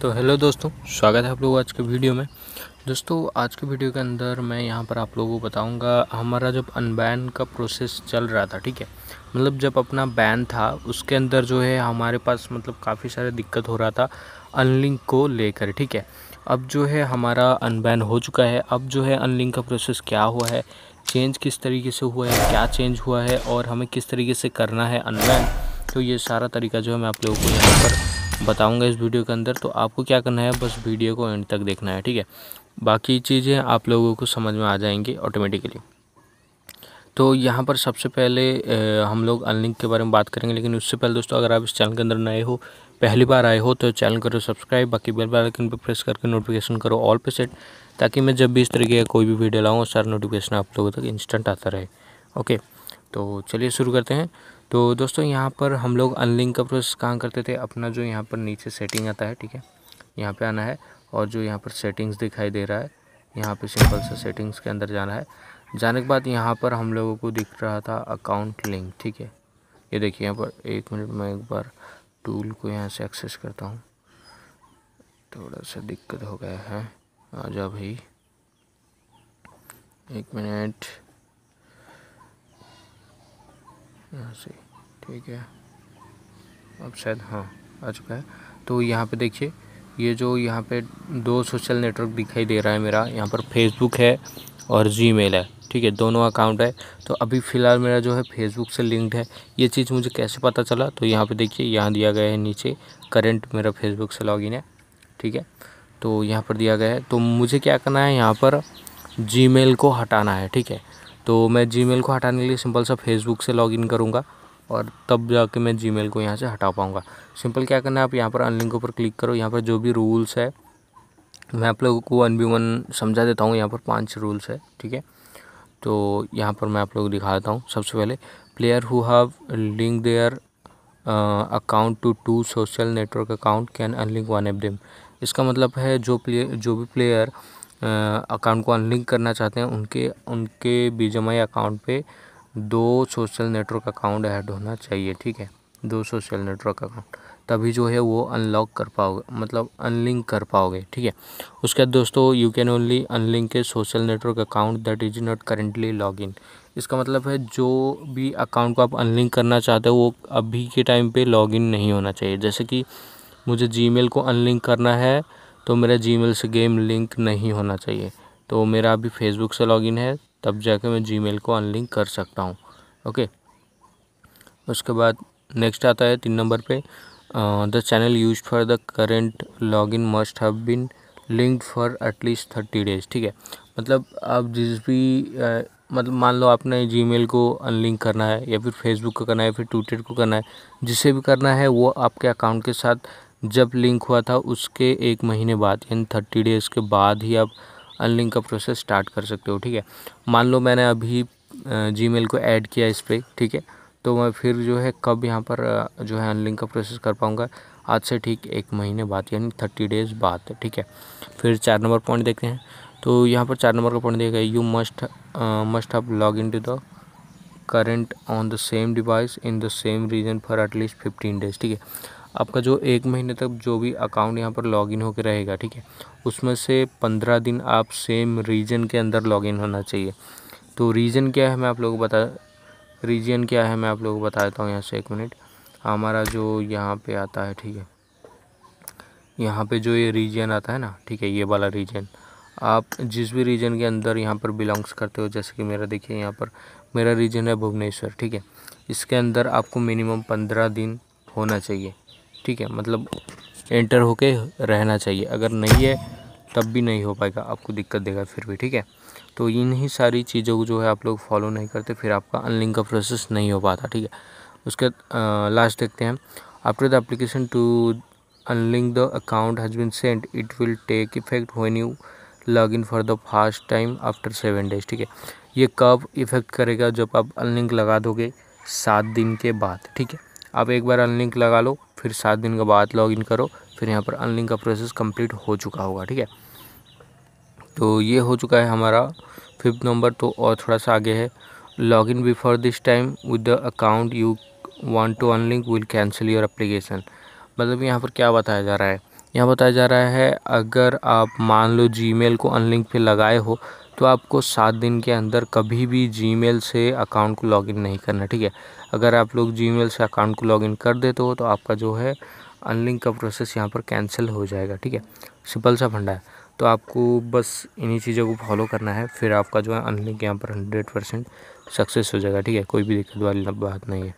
तो हेलो दोस्तों स्वागत है आप लोग आज के वीडियो में दोस्तों आज के वीडियो के अंदर मैं यहाँ पर आप लोगों को बताऊँगा हमारा जब अनबैन का प्रोसेस चल रहा था ठीक है मतलब जब अपना बैन था उसके अंदर जो है हमारे पास मतलब काफ़ी सारे दिक्कत हो रहा था अनलिंक को लेकर ठीक है अब जो है हमारा अनबैन हो चुका है अब जो है अनलिंक का प्रोसेस क्या हुआ है चेंज किस तरीके से हुआ है क्या चेंज हुआ है और हमें किस तरीके से करना है अनबैन तो ये सारा तरीका जो है मैं आप लोगों को यहाँ पर बताऊंगा इस वीडियो के अंदर तो आपको क्या करना है बस वीडियो को एंड तक देखना है ठीक है बाकी चीज़ें आप लोगों को समझ में आ जाएंगी ऑटोमेटिकली तो यहाँ पर सबसे पहले हम लोग अनलिंक के बारे में बात करेंगे लेकिन उससे पहले दोस्तों अगर आप इस चैनल के अंदर नए हो पहली बार आए हो तो चैनल करो सब्सक्राइब बाकी बेल आइकन पर प्रेस करके नोटिफिकेशन करो ऑल पे सेट ताकि मैं जब भी इस तरीके का कोई भी वीडियो लाऊँ सारा नोटिफिकेशन आप लोगों तक इंस्टेंट आता रहे ओके तो चलिए शुरू करते हैं तो दोस्तों यहाँ पर हम लोग अनलिंक का प्रोसेस कहाँ करते थे अपना जो यहाँ पर नीचे सेटिंग आता है ठीक है यहाँ पे आना है और जो यहाँ पर सेटिंग्स दिखाई दे रहा है यहाँ पे सिंपल सा सेटिंग्स के अंदर जाना है जाने के बाद यहाँ पर हम लोगों को दिख रहा था अकाउंट लिंक ठीक है ये देखिए यहाँ पर एक मिनट में एक बार टूल को यहाँ से एक्सेस करता हूँ थोड़ा सा दिक्कत हो गया है आ जा भाई एक मिनट यहाँ से ठीक है अब शायद हाँ आ चुका है तो यहाँ पे देखिए ये जो यहाँ पे दो सोशल नेटवर्क दिखाई दे रहा है मेरा यहाँ पर फेसबुक है और जी है ठीक है दोनों अकाउंट है तो अभी फ़िलहाल मेरा जो है फेसबुक से लिंक्ड है ये चीज़ मुझे कैसे पता चला तो यहाँ पे देखिए यहाँ दिया गया है नीचे करंट मेरा फेसबुक से लॉगिन है ठीक है तो यहाँ पर दिया गया है तो मुझे क्या करना है यहाँ पर जीमेल को हटाना है ठीक है तो मैं जी को हटाने के लिए सिंपल सा फेसबुक से लॉग करूँगा और तब जाके मैं जी को यहाँ से हटा पाऊँगा सिंपल क्या करना है आप यहाँ पर अनलिंक ऊपर क्लिक करो यहाँ पर जो भी रूल्स है मैं आप लोगों को वन बी वन समझा देता हूँ यहाँ पर पांच रूल्स है ठीक है तो यहाँ पर मैं आप लोग दिखा देता हूँ सबसे पहले player who have link their account to to social network account can unlink one of them इसका मतलब है जो प्लेयर जो भी प्लेयर अकाउंट को अनलिंक करना चाहते हैं उनके उनके बीजमय अकाउंट पे दो सोशल नेटवर्क अकाउंट ऐड होना चाहिए ठीक है दो सोशल नेटवर्क अकाउंट तभी जो है वो अनलॉक कर पाओगे मतलब अनलिंक कर पाओगे ठीक है उसके बाद दोस्तों यू कैन ओनली अनलिंक के social network account that is not currently log in इसका मतलब है जो भी अकाउंट को आप अनलिंक करना चाहते हो वो अभी के टाइम पे लॉगिन नहीं होना चाहिए जैसे कि मुझे जीमेल को अनलिंक करना है तो मेरा जीमेल से गेम लिंक नहीं होना चाहिए तो मेरा अभी फेसबुक से लॉगिन है तब जाके मैं जीमेल को अनलिंक कर सकता हूँ ओके उसके बाद नेक्स्ट आता है तीन नंबर पे the channel use for the current login must have been linked for at least thirty days ठीक है मतलब आप जिस भी मतलब मान लो आपने जीमेल को अनलिंक करना है या फिर फेसबुक को करना है या फिर ट्विटर को करना है जिसे भी करना है वो आपके अकाउंट के साथ जब लिंक हुआ था उसके एक महीने बाद यानी थर्टी डेज़ के बाद ही आप अनलिंक का प्रोसेस स्टार्ट कर सकते हो ठीक है मान लो मैंने अभी जीमेल को ऐड किया इस पर ठीक है तो मैं फिर जो है कब यहाँ पर जो है अनलिंक का प्रोसेस कर पाऊँगा आज से ठीक एक महीने बाद यानी थर्टी डेज़ बाद ठीक है फिर चार नंबर पॉइंट देखते हैं तो यहाँ पर चार नंबर का पॉइंट देखा you must must have log in to the current on the same device in the same region for at least fifteen days ठीक है आपका जो एक महीने तक जो भी अकाउंट यहाँ पर लॉगिन होकर रहेगा ठीक है उसमें से पंद्रह दिन आप सेम रीजन के अंदर लॉगिन होना चाहिए तो रीजन क्या है मैं आप लोगों को बता रीजन क्या है मैं आप लोगों को बता देता हूँ यहाँ से एक मिनट हमारा जो यहाँ पे आता है ठीक है यहाँ पे जो ये रीजन आता है ना ठीक है ये वाला रीजन आप जिस भी रीजन के अंदर यहाँ पर बिलोंग्स करते हो जैसे कि मेरा देखिए यहाँ पर मेरा रीजन है भुवनेश्वर ठीक है इसके अंदर आपको मिनिमम पंद्रह दिन होना चाहिए ठीक है मतलब एंटर होके रहना चाहिए अगर नहीं है तब भी नहीं हो पाएगा आपको दिक्कत देगा फिर भी ठीक है तो इन्हीं सारी चीज़ों को जो है आप लोग फॉलो नहीं करते फिर आपका अनलिंक का प्रोसेस नहीं हो पाता ठीक है उसके लास्ट देखते हैं after the application to unlink the account has been send it will take effect when you log in for the first time after seven days ठीक है ये कब इफेक्ट करेगा जब आप अनलिंक लगा दोगे सात दिन के बाद ठीक है आप एक बार अनलिंक लगा लो फिर सात दिन के बाद लॉगिन करो फिर यहाँ पर अनलिंक का प्रोसेस कंप्लीट हो चुका होगा ठीक है तो ये हो चुका है हमारा फिफ्थ नंबर तो और थोड़ा सा आगे है log in before this time with the account you want to unlink will cancel your application मतलब यहाँ पर क्या बताया जा रहा है यहाँ बताया जा रहा है अगर आप मान लो जी को अनलिंक पर लगाए हो तो आपको सात दिन के अंदर कभी भी जी से अकाउंट को लॉगिन नहीं करना ठीक है अगर आप लोग जी से अकाउंट को लॉगिन कर देते हो तो आपका जो है अनलिंक का प्रोसेस यहाँ पर कैंसिल हो जाएगा ठीक है सिंपल सा फंडा है तो आपको बस इन्हीं चीज़ों को फॉलो करना है फिर आपका जो है अनलिंक यहाँ पर हंड्रेड परसेंट सक्सेस हो जाएगा ठीक है कोई भी दिक्कत वाली बात नहीं है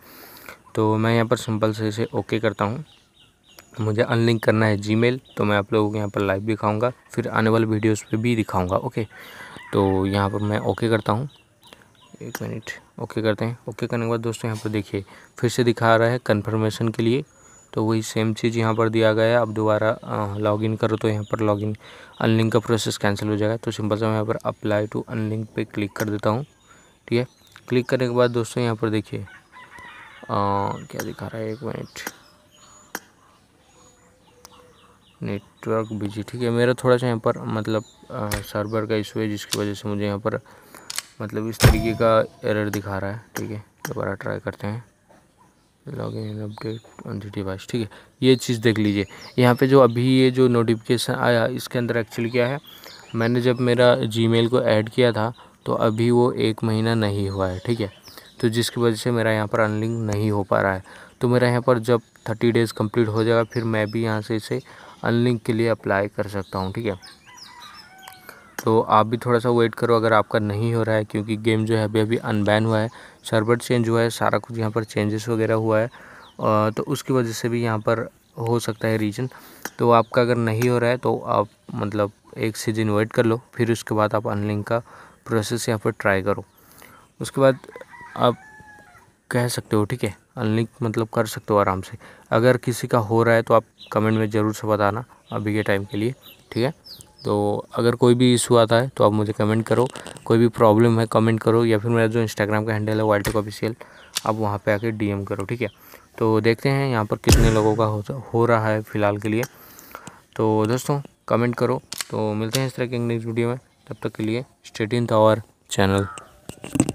तो मैं यहाँ पर सिंपल से इसे ओके करता हूँ मुझे अनलिंक करना है जीमेल तो मैं आप लोगों को यहाँ पर लाइव दिखाऊंगा फिर आने वाले वीडियोस पे भी दिखाऊंगा ओके तो यहाँ पर मैं ओके करता हूँ एक मिनट ओके करते हैं ओके करने के बाद दोस्तों यहाँ पर देखिए फिर से दिखा रहा है कन्फर्मेशन के लिए तो वही सेम चीज़ यहाँ पर दिया गया है आप दोबारा लॉगिन करो तो यहाँ पर लॉगिन अनलिंक का प्रोसेस कैंसिल हो जाएगा तो सिंपल से मैं यहाँ पर अप्लाई टू अनलिंक पे क्लिक कर देता हूँ ठीक है क्लिक करने के बाद दोस्तों यहाँ पर देखिए क्या दिखा रहा है एक मिनट नेटवर्क बिजी ठीक है मेरा थोड़ा सा यहाँ पर मतलब सर्वर का इशू है जिसकी वजह से मुझे यहाँ पर मतलब इस तरीके का एरर दिखा रहा है ठीक है दोबारा ट्राई करते हैं log in update on the device ठीक है ये चीज़ देख लीजिए यहाँ पे जो अभी ये जो नोटिफिकेशन आया इसके अंदर एक्चुअल क्या है मैंने जब मेरा जीमेल को ऐड किया था तो अभी वो एक महीना नहीं हुआ है ठीक है तो जिसकी वजह से मेरा यहाँ पर अनलिंक नहीं हो पा रहा है तो मेरा यहाँ पर जब थर्टी डेज़ कंप्लीट हो जाएगा फिर मैं भी यहाँ से इसे अनलिंक के लिए अप्लाई कर सकता हूँ ठीक है तो आप भी थोड़ा सा वेट करो अगर आपका नहीं हो रहा है क्योंकि गेम जो है अभी अभी अनबैन हुआ है सर्वर चेंज हुआ है सारा कुछ यहाँ पर चेंजेस वगैरह हुआ है तो उसकी वजह से भी यहाँ पर हो सकता है रीजन तो आपका अगर नहीं हो रहा है तो आप मतलब एक सीजन वेट कर लो फिर उसके बाद आप अनलिंक का प्रोसेस यहाँ पर ट्राई करो उसके बाद आप कह सकते हो ठीक है अनलिंक मतलब कर सकते हो आराम से अगर किसी का हो रहा है तो आप कमेंट में ज़रूर से बताना अभी के टाइम के लिए ठीक है तो अगर कोई भी इशू आता है तो आप मुझे कमेंट करो कोई भी प्रॉब्लम है कमेंट करो या फिर मेरा जो इंस्टाग्राम का हैंडल है वाइल्ड टेक ऑफिशियल आप वहाँ पे आके डीएम करो ठीक है तो देखते हैं यहाँ पर कितने लोगों का हो, रहा है फ़िलहाल के लिए तो दोस्तों कमेंट करो तो मिलते हैं इस तरह के नेक्स्ट वीडियो में तब तक के लिए स्टेट इन आवर चैनल